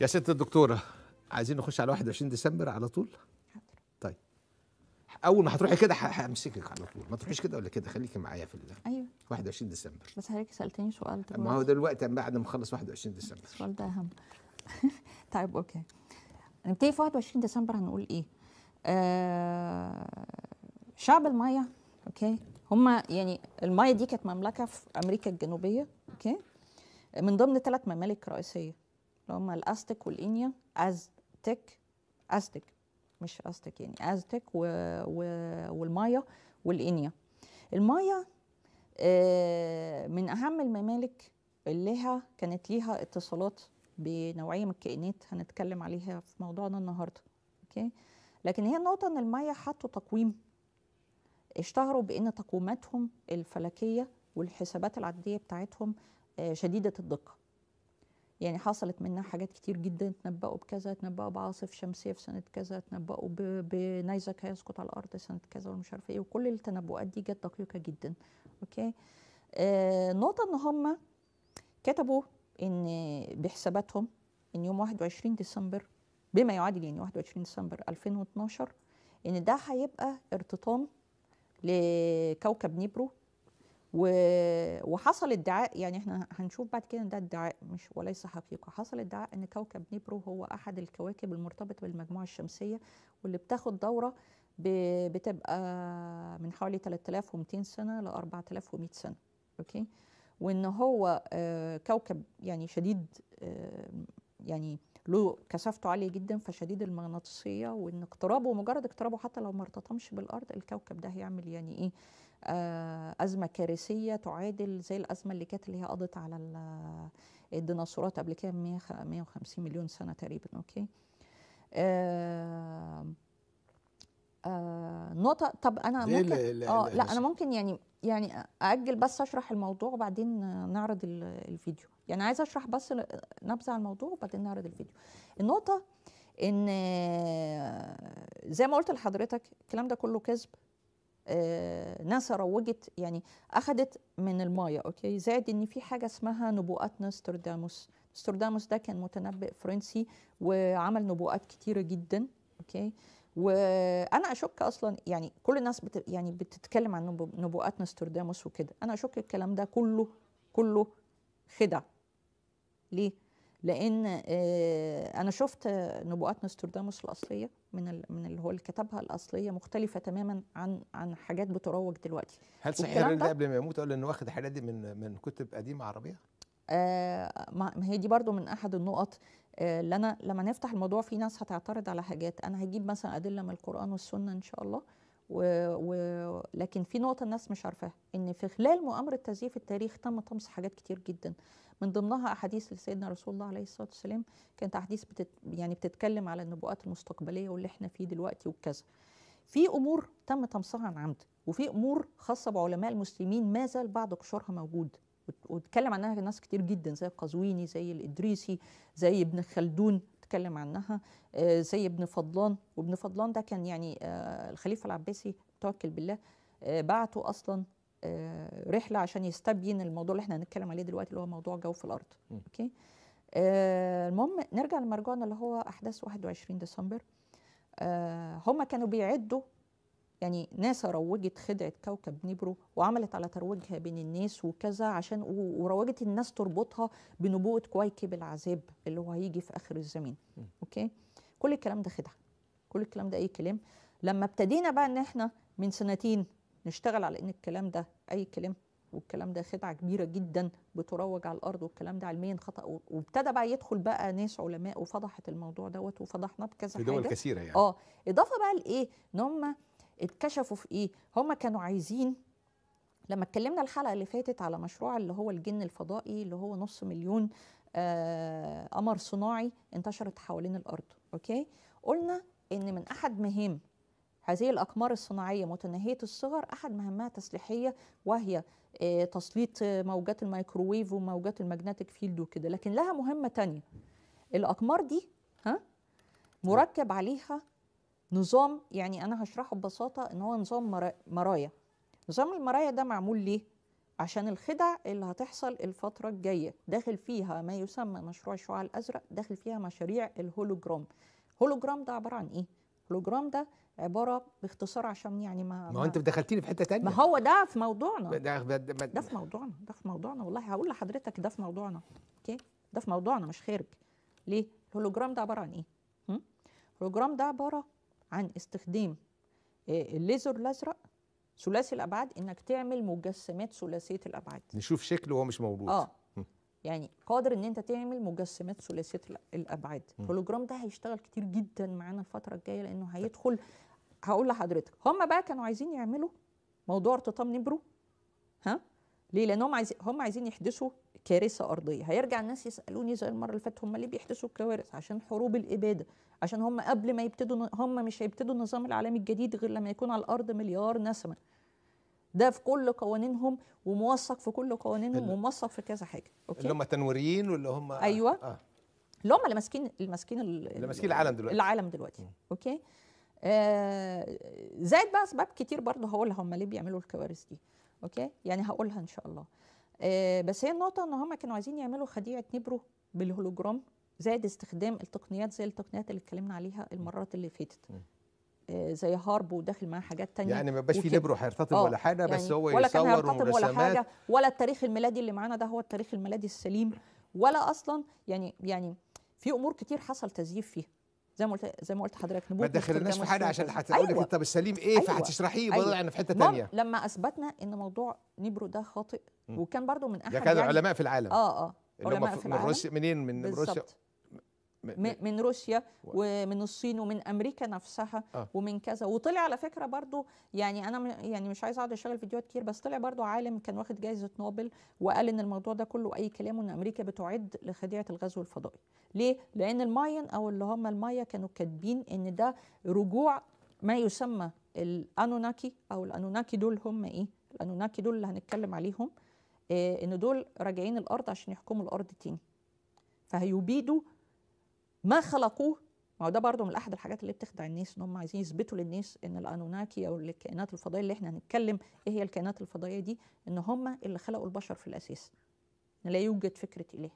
يا ست الدكتوره عايزين نخش على 21 ديسمبر على طول طيب اول ما هتروحي كده همسكك على طول ما تروحيش كده ولا كده خليكي معايا في الله ايوه 21 ديسمبر بس حضرتك سالتني سؤال دلوقتي ما هو دلوقتي بعد ما اخلص 21 ديسمبر السؤال ده اهم طيب اوكي نبتدي في 21 ديسمبر هنقول ايه آه شعب المايا اوكي هم يعني المايا دي كانت مملكه في امريكا الجنوبيه اوكي من ضمن ثلاث ممالك رئيسيه اللي هم الاستك والانيا ازتك ازتك مش ازتك يعني ازتك و... و... والمايا والانيا المايا آه، من اهم الممالك اللي لها كانت ليها اتصالات بنوعيه من الكائنات هنتكلم عليها في موضوعنا النهارده اوكي لكن هي النقطه ان المايا حطوا تقويم اشتهروا بان تقويماتهم الفلكيه والحسابات العدديه بتاعتهم آه، شديده الدقه يعني حصلت منها حاجات كتير جدا تنبأوا بكذا تنبأوا بعاصف شمسية في سنة كذا تنبأوا بنيزك هيسقط على الأرض سنة كذا ومش عارفة إيه وكل التنبؤات دي جت دقيقة جدا أوكي آه نقطة إن هم كتبوا إن بحساباتهم إن يوم 21 ديسمبر بما يعادل يعني 21 ديسمبر 2012 إن ده هيبقى ارتطام لكوكب نيبرو وحصل ادعاء يعني احنا هنشوف بعد كده ده ادعاء مش وليس حقيقه حصل ادعاء ان كوكب نيبرو هو احد الكواكب المرتبطه بالمجموعه الشمسيه واللي بتاخد دوره بتبقى من حوالي 3200 سنه ل 4100 سنه اوكي وان هو آه، كوكب يعني شديد آه، يعني له كثافته عاليه جدا فشديد المغناطيسيه وان اقترابه مجرد اقترابه حتى لو ما ارتطمش بالارض الكوكب ده هيعمل يعني ايه آه، أزمة كارثية تعادل زي الأزمة اللي كانت اللي هي قضت على الديناصورات قبل كده 150 مليون سنة تقريبا أوكي آه آه نقطة طب أنا ممكن لا, لا, آه لا, لا أنا ممكن يعني يعني أجل بس أشرح الموضوع وبعدين نعرض الفيديو يعني عايزة أشرح بس نبذة عن الموضوع وبعدين نعرض الفيديو النقطة إن آه، زي ما قلت لحضرتك الكلام ده كله كذب آه، ناسا روجت يعني اخذت من المايه اوكي زائد ان في حاجه اسمها نبوءات نوسترداموس نوسترداموس ده كان متنبئ فرنسي وعمل نبوءات كتيره جدا اوكي وانا اشك اصلا يعني كل الناس بت يعني بتتكلم عن نبوءات نوسترداموس وكده انا اشك الكلام ده كله كله خدع ليه لان آه، انا شفت نبوءات نوسترداموس الاصليه من من اللي هو اللي كتبها الاصليه مختلفه تماما عن عن حاجات بتروج دلوقتي هل صحيح ده قبل ما يموت قال انه واخد الحاجات دي من من كتب قديمه عربيه؟ آه ما هي دي برضو من احد النقط آه، اللي آه انا لما نفتح الموضوع في ناس هتعترض على حاجات انا هجيب مثلا ادله من القران والسنه ان شاء الله و... و... لكن في نقطة الناس مش عارفاها إن في خلال مؤامرة تزييف التاريخ تم طمس حاجات كتير جدا من ضمنها أحاديث لسيدنا رسول الله عليه الصلاة والسلام كانت أحاديث بتت... يعني بتتكلم على النبوءات المستقبلية واللي إحنا فيه دلوقتي وكذا في أمور تم طمسها عن عمد وفي أمور خاصة بعلماء المسلمين ما زال بعض قشورها موجود واتكلم عنها ناس كتير جدا زي القزويني زي الإدريسي زي ابن خلدون تكلم عنها آه، زي ابن فضلان وابن فضلان ده كان يعني آه، الخليفه العباسي توكل بالله آه، بعته اصلا رحله عشان يستبين الموضوع اللي احنا هنتكلم عليه دلوقتي اللي هو موضوع جوف الارض اوكي المهم نرجع لمرجعنا اللي هو احداث 21 ديسمبر هم كانوا بيعدوا يعني ناسا روجت خدعة كوكب نيبرو وعملت على ترويجها بين الناس وكذا عشان وروجت الناس تربطها بنبوة كويكب العذاب اللي هو هيجي في آخر الزمان أوكي كل الكلام ده خدعة كل الكلام ده أي كلام لما ابتدينا بقى إن إحنا من سنتين نشتغل على إن الكلام ده أي كلام والكلام ده خدعه كبيره جدا بتروج على الارض والكلام ده علميا خطا وابتدى بقى يدخل بقى ناس علماء وفضحت الموضوع دوت وفضحناه بكذا حاجه في دول كثيره يعني اه اضافه بقى لايه ان هم اتكشفوا في ايه هما كانوا عايزين لما اتكلمنا الحلقه اللي فاتت على مشروع اللي هو الجن الفضائي اللي هو نص مليون آه قمر صناعي انتشرت حوالين الارض اوكي قلنا ان من احد مهام هذه الأقمار الصناعية متناهية الصغر أحد مهامها تسليحية وهي آه، تسليط موجات الميكروويف وموجات الماجنتيك فيلد وكده لكن لها مهمة تانية الأقمار دي ها مركب عليها نظام يعني انا هشرحه ببساطه ان هو نظام مرايا نظام المرايا ده معمول ليه عشان الخدع اللي هتحصل الفتره الجايه داخل فيها ما يسمى مشروع الشعاع الازرق داخل فيها مشاريع الهولوجرام هولوجرام ده عباره عن ايه هولوجرام ده عباره باختصار عشان يعني ما ما انت دخلتيني في حته تانية ما هو ده في موضوعنا ده, ده, في موضوعنا ده في موضوعنا والله هقول لحضرتك ده في موضوعنا اوكي ده في موضوعنا مش خارج ليه الهولوجرام ده عباره عن ايه الهولوجرام ده عباره عن استخدام آه، الليزر الازرق ثلاثي الابعاد انك تعمل مجسمات ثلاثيه الابعاد نشوف شكله وهو مش موجود اه يعني قادر ان انت تعمل مجسمات ثلاثيه الابعاد الهولوجرام ده هيشتغل كتير جدا معانا الفتره الجايه لانه طيب. هيدخل هقول لحضرتك هم بقى كانوا عايزين يعملوا موضوع ارتطام نبرو ها ليه؟ لان هم عايزين هم عايزين يحدثوا كارثه ارضيه، هيرجع الناس يسالوني زي المره اللي فاتت هم ليه بيحدثوا الكوارث؟ عشان حروب الاباده، عشان هم قبل ما يبتدوا هم مش هيبتدوا النظام العالمي الجديد غير لما يكون على الارض مليار نسمه. ده في كل قوانينهم وموثق في كل قوانينهم وموثق في كذا حاجه، اوكي؟ اللي هم التنويريين واللي هم ايوه آه. اللي هم اللي ماسكين اللي ماسكين اللي ماسكين العالم دلوقتي العالم دلوقتي، م. اوكي؟ آه زائد بقى اسباب كتير برضه هقولها هم ليه بيعملوا الكوارث دي. اوكي يعني هقولها ان شاء الله آه بس هي النقطه ان هم كانوا عايزين يعملوا خديعه نبرو بالهولوجرام زائد استخدام التقنيات زي التقنيات اللي اتكلمنا عليها المرات اللي فاتت آه زي هارب وداخل معاه حاجات تانية يعني ما بقاش في نبرو هيرتطم ولا آه، حاجه بس يعني هو ولا يصور كان ولا حاجه ولا التاريخ الميلادي اللي معانا ده هو التاريخ الميلادي السليم ولا اصلا يعني يعني في امور كتير حصل تزييف فيها زي ما قلت زي ما قلت لحضرتك نبوء ما تدخلناش في حاجه عشان هتقول لك أيوة. طب السليم ايه أيوة. فهتشرحيه أيوة. وضعنا في حته ثانيه لما اثبتنا ان موضوع نيبرو ده خاطئ وكان برضو من احد يعني علماء في العالم اه اه علماء في العالم من روسيا منين من روسيا روسيا من روسيا ومن الصين ومن امريكا نفسها آه. ومن كذا وطلع على فكره برضو يعني انا يعني مش عايز اقعد اشغل فيديوهات كتير بس طلع برضو عالم كان واخد جائزه نوبل وقال ان الموضوع ده كله اي كلام وان امريكا بتعد لخديعه الغزو الفضائي ليه لان الماين او اللي هم المايا كانوا كاتبين ان ده رجوع ما يسمى الانوناكي او الانوناكي دول هم ايه الانوناكي دول اللي هنتكلم عليهم إيه ان دول راجعين الارض عشان يحكموا الارض تاني فهيبيدوا ما خلقوه ما هو ده برضه من احد الحاجات اللي بتخدع الناس ان هم عايزين يثبتوا للناس ان الانوناكي او الكائنات الفضائيه اللي احنا هنتكلم ايه هي الكائنات الفضائيه دي ان هم اللي خلقوا البشر في الاساس ان لا يوجد فكره اله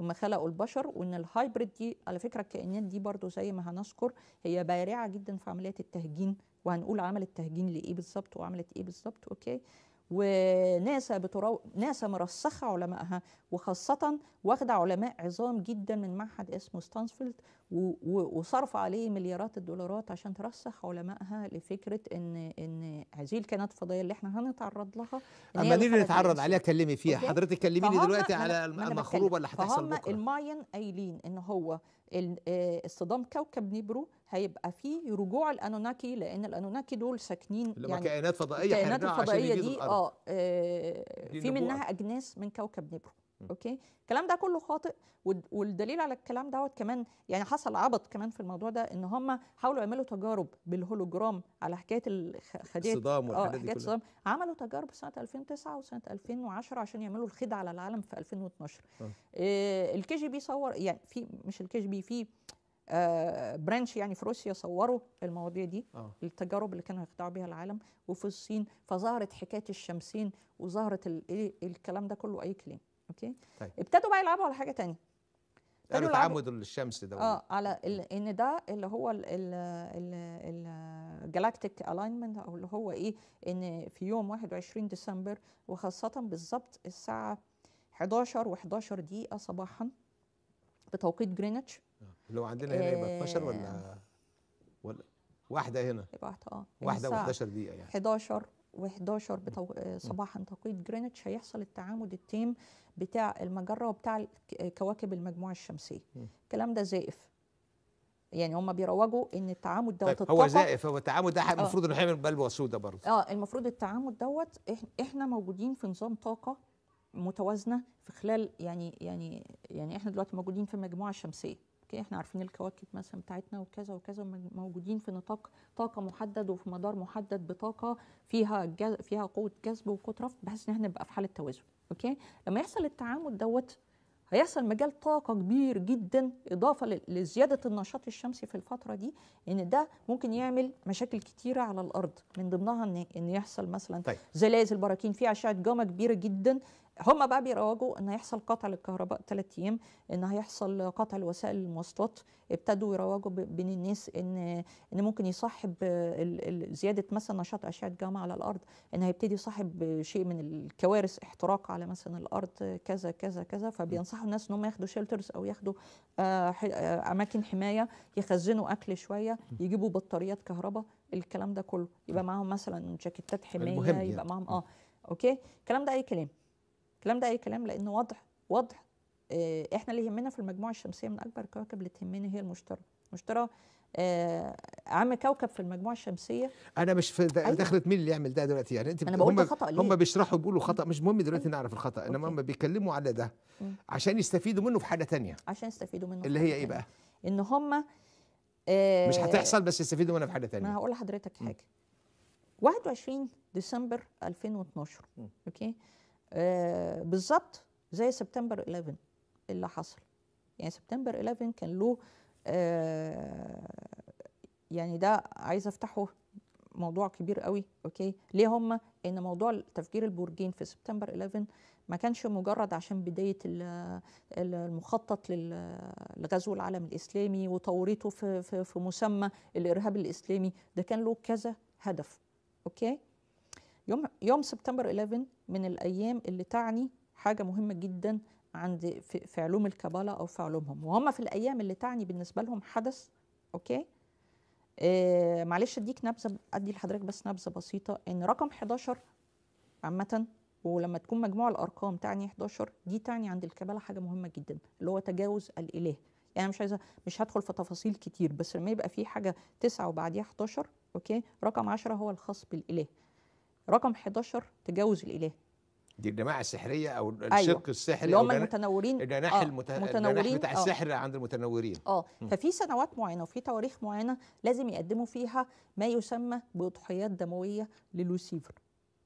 هم خلقوا البشر وان الهايبريد دي على فكره الكائنات دي برضه زي ما هنذكر هي بارعه جدا في عمليات التهجين وهنقول عملت تهجين لايه بالظبط وعملت ايه بالظبط اوكي وناسا بترو... ناسا مرسخه علمائها وخاصه واخده علماء عظام جدا من معهد اسمه ستانسفيلد وصرف عليه مليارات الدولارات عشان ترسخ علمائها لفكره ان ان هذه الكائنات الفضائيه اللي احنا هنتعرض لها اما نيجي نتعرض عليها كلمي فيها حضرتك كلميني دلوقتي على المخروبه اللي هتحصل بكره الماين قايلين ان هو آه، اصطدام كوكب نيبرو هيبقى فيه رجوع الانوناكي لان الانوناكي دول ساكنين يعني كائنات فضائيه الكائنات الفضائيه دي, دي اه, آه في منها اجناس من كوكب نيبرو اوكي الكلام ده كله خاطئ والدليل على الكلام دوت كمان يعني حصل عبط كمان في الموضوع ده ان هم حاولوا يعملوا تجارب بالهولوجرام على حكايه الخديه الصدام آه، والحاجات دي كلها عملوا تجارب سنه 2009 وسنه 2010 عشان يعملوا الخدع على العالم في 2012 آه. الكي جي بي صور يعني في مش الكي جي بي في آه برانش يعني في روسيا صوروا المواضيع دي أوه. التجارب اللي كانوا يخدعوا بيها العالم وفي الصين فظهرت حكايه الشمسين وظهرت الايه الكلام ده كله اي كلام اوكي طيب. ابتدوا بقى يلعبوا على حاجه تانية قالوا تعمد الشمس ده اه على ان ده اللي هو الجلاكتيك الاينمنت او اللي هو ايه ان في يوم 21 ديسمبر وخاصه بالظبط الساعه 11 و11 دقيقه صباحا بتوقيت جرينتش آه، اللي هو عندنا هنا يبقى 12 ولا آه. ولا واحده هنا يبقى واحده اه يعني واحده و11 دقيقه يعني 11 و11 صباحا توقيت جرينتش هيحصل التعامد التام بتاع المجره وبتاع آه، كواكب المجموعه الشمسيه الكلام ده زائف يعني هم بيروجوا ان التعامد دوت طيب هو زائف هو التعامد ده آه. المفروض انه هيعمل بلوى سوداء برضه اه المفروض التعامد دوت احنا موجودين في نظام طاقه متوازنه في خلال يعني يعني يعني احنا دلوقتي موجودين في المجموعه الشمسيه اوكي احنا عارفين الكواكب مثلا بتاعتنا وكذا وكذا موجودين في نطاق طاقه محدد وفي مدار محدد بطاقه فيها جز... فيها قوه جذب وقوه رفض بحيث ان احنا نبقى في حاله توازن اوكي لما يحصل التعامد دوت هيحصل مجال طاقة كبير جدا إضافة لزيادة النشاط الشمسي في الفترة دي إن ده ممكن يعمل مشاكل كتيرة على الأرض من ضمنها إن, إن يحصل مثلا طيب. زلازل براكين في أشعة جاما كبيرة جدا هم بقى بيروجوا ان هيحصل قطع للكهرباء ثلاث ايام ان هيحصل قطع لوسائل المواصلات ابتدوا يروجوا بين الناس ان ان ممكن يصاحب زياده مثلا نشاط اشعه جاما على الارض ان هيبتدي يصاحب شيء من الكوارث احتراق على مثلا الارض كذا كذا كذا فبينصحوا الناس ان هم ياخدوا شيلترز او ياخدوا آه، آه، اماكن حمايه يخزنوا اكل شويه يجيبوا بطاريات كهرباء الكلام ده كله يبقى معاهم مثلا جاكيتات حمايه يعني. يبقى معاهم اه اوكي الكلام ده اي كلام الكلام ده اي كلام لان واضح واضح آه، احنا اللي يهمنا في المجموعه الشمسيه من اكبر الكواكب اللي تهمنا هي المشتري المشتري آه عام كوكب في المجموعه الشمسيه انا مش في أيوة. دخلت مين اللي يعمل ده دلوقتي يعني انت أنا هم خطأ ليه؟ هم بيشرحوا بيقولوا خطا مش مهم دلوقتي أيوه. نعرف الخطا انما هم بيتكلموا على ده عشان يستفيدوا منه في حاجه تانية عشان يستفيدوا منه اللي هي ايه بقى ان هم آه مش هتحصل بس يستفيدوا منها في حاجه تانية ما هقول لحضرتك حاجه 21 ديسمبر 2012 اوكي آه، بالظبط زي سبتمبر 11 اللي حصل يعني سبتمبر 11 كان له آه، يعني ده عايز افتحه موضوع كبير قوي اوكي ليه هم ان موضوع تفجير البرجين في سبتمبر 11 ما كانش مجرد عشان بدايه المخطط لغزو العالم الاسلامي وتوريطه في, في مسمى الارهاب الاسلامي ده كان له كذا هدف اوكي يوم يوم سبتمبر 11 من الايام اللي تعني حاجه مهمه جدا عند في, في علوم الكبالة او في علومهم وهم في الايام اللي تعني بالنسبه لهم حدث اوكي آه معلش اديك نبذه ادي لحضرتك بس نبذه بسيطه ان رقم 11 عامه ولما تكون مجموع الارقام تعني 11 دي تعني عند الكبالة حاجه مهمه جدا اللي هو تجاوز الاله يعني انا مش عايزه مش هدخل في تفاصيل كتير بس لما يبقى في حاجه 9 وبعديها 11 اوكي رقم 10 هو الخاص بالاله رقم 11 تجاوز الاله دي الجماعه السحريه او الشرق أيوة. السحري اللي هم المتنورين الجناح آه المت... المتنورين بتاع آه. السحر آه عند المتنورين اه ففي سنوات معينه وفي تواريخ معينه لازم يقدموا فيها ما يسمى بضحيات دمويه للوسيفر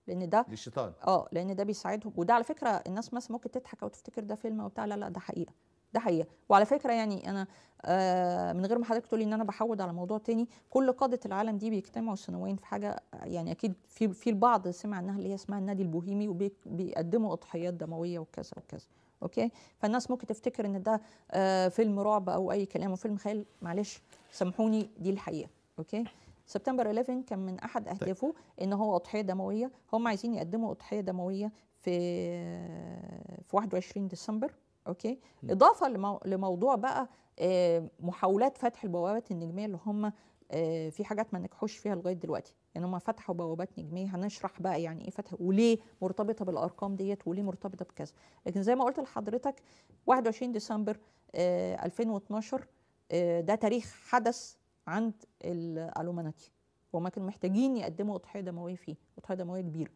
لان ده للشيطان اه لان ده بيساعدهم وده على فكره الناس مثلا ممكن تضحك او تفتكر ده فيلم وبتاع لا لا ده حقيقه ده حقيقه وعلى فكره يعني انا آه من غير ما حضرتك تقولي ان انا بحود على موضوع تاني كل قاده العالم دي بيجتمعوا سنويا في حاجه يعني اكيد في في البعض سمع عنها اللي هي اسمها النادي البوهيمي وبيقدموا اضحيات دمويه وكذا وكذا اوكي فالناس ممكن تفتكر ان ده آه فيلم رعب او اي كلام وفيلم خيال معلش سامحوني دي الحقيقه اوكي سبتمبر 11 كان من احد طيب. اهدافه طيب. ان هو اضحيه دمويه هم عايزين يقدموا اضحيه دمويه في آه، في 21 ديسمبر اوكي اضافه لمو... لموضوع بقى آه، محاولات فتح البوابات النجميه اللي هم آه، في حاجات ما نجحوش فيها لغايه دلوقتي ان يعني هم فتحوا بوابات نجميه هنشرح بقى يعني ايه فتح وليه مرتبطه بالارقام ديت وليه مرتبطه بكذا لكن زي ما قلت لحضرتك 21 ديسمبر 2012 آه، ده تاريخ حدث عند الالومناتي وما كانوا محتاجين يقدموا اضحيه دمويه فيه اضحيه دمويه كبيره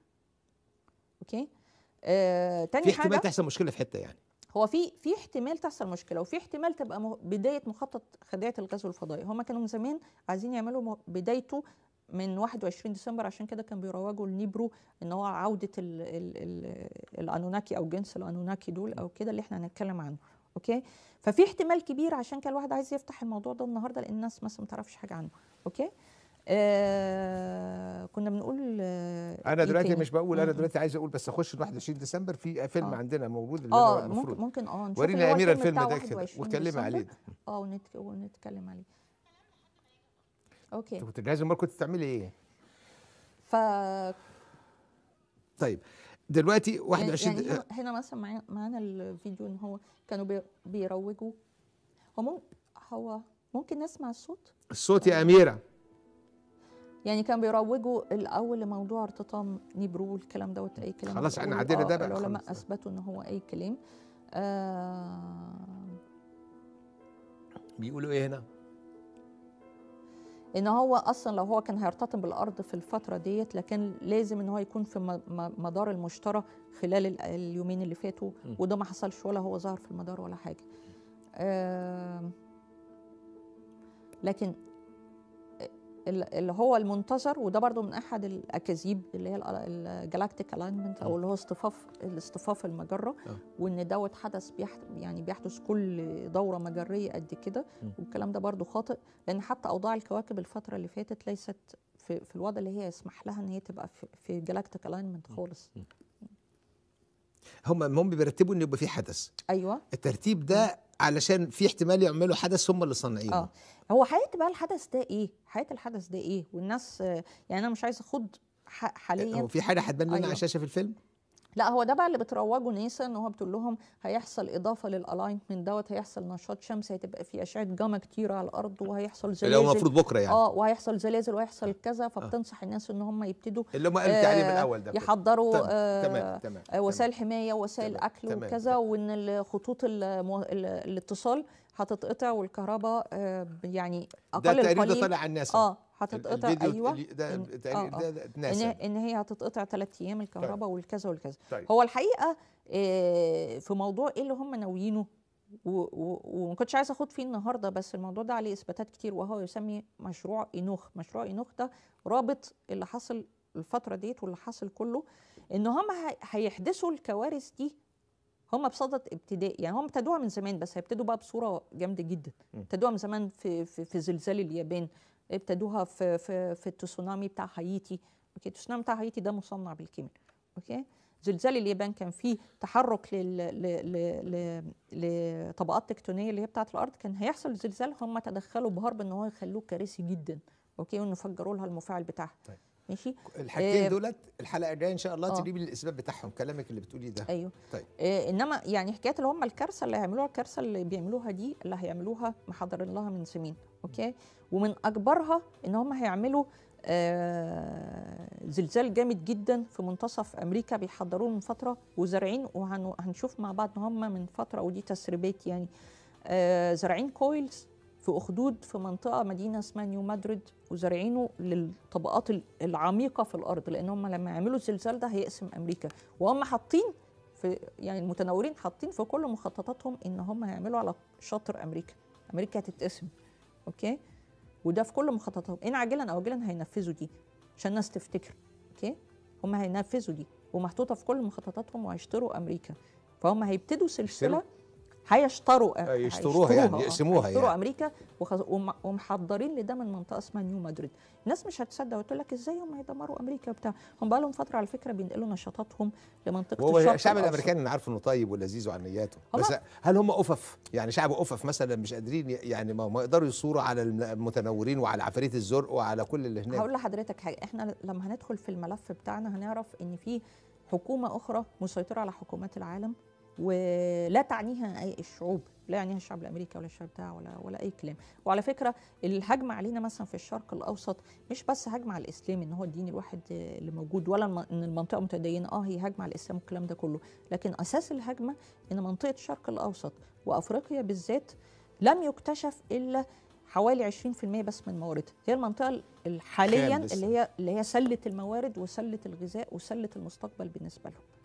اوكي آه تاني في احتمال تحصل مشكله في حته يعني هو في في احتمال تحصل مشكله وفي احتمال تبقى بدايه مخطط خداعه الغزو الفضائي هما كانوا من زمان عايزين يعملوا بدايته من 21 ديسمبر عشان كده كان بيروجوا لنيبرو ان هو عوده الـ الـ الـ الانوناكي او جنس الانوناكي دول او كده اللي احنا هنتكلم عنه اوكي ففي احتمال كبير عشان كده الواحد عايز يفتح الموضوع ده النهارده لان الناس مثلا ما تعرفش حاجه عنه اوكي آه، كنا بنقول آه انا إيه دلوقتي مش بقول انا دلوقتي عايز اقول بس اخش 21 ديسمبر في فيلم آه. عندنا موجود اللي آه هو المفروض ممكن اه نشوف ورينا اميره الفيلم ده كده واتكلمي عليه اه ونتكلم عليه اوكي كنت جاهزه امال كنت بتعملي ايه؟ ف طيب دلوقتي 21 يعني, يعني هنا مثلا معانا الفيديو ان هو كانوا بيروجوا هو ممكن هو ممكن نسمع الصوت؟ الصوت يا اميره يعني كان بيروجوا الاول لموضوع ارتطام نيبرو والكلام دوت اي كلام خلاص احنا عدينا آه، ده بقى العلماء اثبتوا ان هو اي كلام آه بيقولوا ايه هنا؟ ان هو اصلا لو هو كان هيرتطم بالارض في الفتره ديت لكان لازم ان هو يكون في مدار المشترى خلال اليومين اللي فاتوا وده ما حصلش ولا هو ظهر في المدار ولا حاجه آه لكن اللي هو المنتظر وده برضو من احد الاكاذيب اللي هي الجلاكتيك الاينمنت او اللي هو اصطفاف الاصطفاف المجره آه. وان دوت حدث بيحت يعني بيحدث كل دوره مجريه قد كده والكلام ده برضو خاطئ لان حتى اوضاع الكواكب الفتره اللي فاتت ليست في, في الوضع اللي هي يسمح لها ان هي تبقى في, في جلاكتيك الاينمنت خالص هم هم بيرتبوا ان يبقى في حدث ايوه الترتيب ده علشان في احتمال يعملوا حدث هم اللي صانعينه اه هو حقيقه بقى الحدث ده ايه حقيقه الحدث ده ايه والناس آه، يعني انا مش عايز اخد حاليا هو في حاجه هتبان لنا أيوة. على الشاشه في الفيلم لا هو ده بقى اللي بتروجه نيسا ان هو بتقول لهم هيحصل اضافه للالاينمنت دوت هيحصل نشاط شمس هتبقى في اشعه جاما كتير على الارض وهيحصل زلازل اللي هو المفروض بكره يعني اه وهيحصل زلازل وهيحصل كذا آه. فبتنصح الناس ان هم يبتدوا اللي هم قالوا عليه آه، من الاول ده يحضروا تمام آه تمام آه وسائل حمايه وسائل اكل وكذا وان خطوط الاتصال هتتقطع والكهرباء آه، يعني اقل ده القليل ده تقريبا طالع على الناس اه هتتقطع ايوه ده إن, آه، ده آه ده ده إن, هي هتتقطع ثلاث ايام الكهرباء طيب. والكذا والكذا طيب. هو الحقيقه آه في موضوع ايه اللي هم ناويينه وما كنتش عايزه اخد فيه النهارده بس الموضوع ده عليه اثباتات كتير وهو يسمي مشروع انوخ مشروع انوخ ده رابط اللي حصل الفتره ديت واللي حصل كله ان هم هيحدثوا الكوارث دي هم بصدد ابتدائي يعني هم ابتدوها من زمان بس هيبتدوا بقى بصوره جامده جدا ابتدوها من زمان في في, في زلزال اليابان ابتدوها في في في التسونامي بتاع هايتي اوكي التسونامي بتاع هايتي ده مصنع بالكيمياء اوكي زلزال اليابان كان فيه تحرك لطبقات تكتونيه اللي هي بتاعه الارض كان هيحصل زلزال هم تدخلوا بهرب ان هو يخلوه كارثي جدا اوكي وانه فجروا لها المفاعل بتاعها طيب. ماشي الحاجتين آه دولت الحلقه الجايه ان شاء الله آه تجيبي الاسباب بتاعهم كلامك اللي بتقولي ده ايوه طيب آه انما يعني حكايه اللي هم الكارثه اللي هيعملوها الكارثه اللي بيعملوها دي اللي هيعملوها محضرين لها من سنين اوكي ومن اكبرها ان هم هيعملوا آه زلزال جامد جدا في منتصف امريكا بيحضروه من فتره وزارعين وهنشوف مع بعض ان هم من فتره ودي تسريبات يعني آه زارعين كويلز في أخدود في منطقة مدينة اسمها نيو مدريد وزارعينه للطبقات العميقة في الأرض لأن هم لما يعملوا الزلزال ده هيقسم أمريكا وهم حاطين في يعني المتنورين حاطين في كل مخططاتهم إن هم هيعملوا على شاطر أمريكا أمريكا هتتقسم أوكي وده في كل مخططاتهم إن عاجلا أو آجلا هينفذوا دي عشان الناس تفتكر أوكي هم هينفذوا دي ومحطوطة في كل مخططاتهم وهيشتروا أمريكا فهم هيبتدوا سلسلة هيشتروا آه، هيشتروها يعني آه، يقسموها يعني يشتروا امريكا ومحضرين لده من منطقه اسمها نيو مدريد الناس مش هتصدق وتقول لك ازاي هم هيدمروا امريكا وبتاع هم بقى لهم فتره على فكره بينقلوا نشاطاتهم لمنطقه هو الشرق الشعب الامريكاني انا عارف انه طيب ولذيذ وعنياته بس هل هم افف يعني شعب افف مثلا مش قادرين يعني ما يقدروا يصوروا على المتنورين وعلى عفاريت الزرق وعلى كل اللي هناك هقول لحضرتك حاجه احنا لما هندخل في الملف بتاعنا هنعرف ان في حكومه اخرى مسيطره على حكومات العالم ولا تعنيها اي الشعوب لا يعنيها الشعب الامريكي ولا الشعب بتاعه ولا ولا اي كلام وعلى فكره الهجمه علينا مثلا في الشرق الاوسط مش بس هجمه على الاسلام ان هو الدين الواحد اللي موجود ولا ان المنطقه متدينه اه هي هجمه على الاسلام والكلام ده كله لكن اساس الهجمه ان منطقه الشرق الاوسط وافريقيا بالذات لم يكتشف الا حوالي 20% بس من مواردها هي المنطقه حاليا اللي هي اللي هي سله الموارد وسله الغذاء وسله المستقبل بالنسبه لهم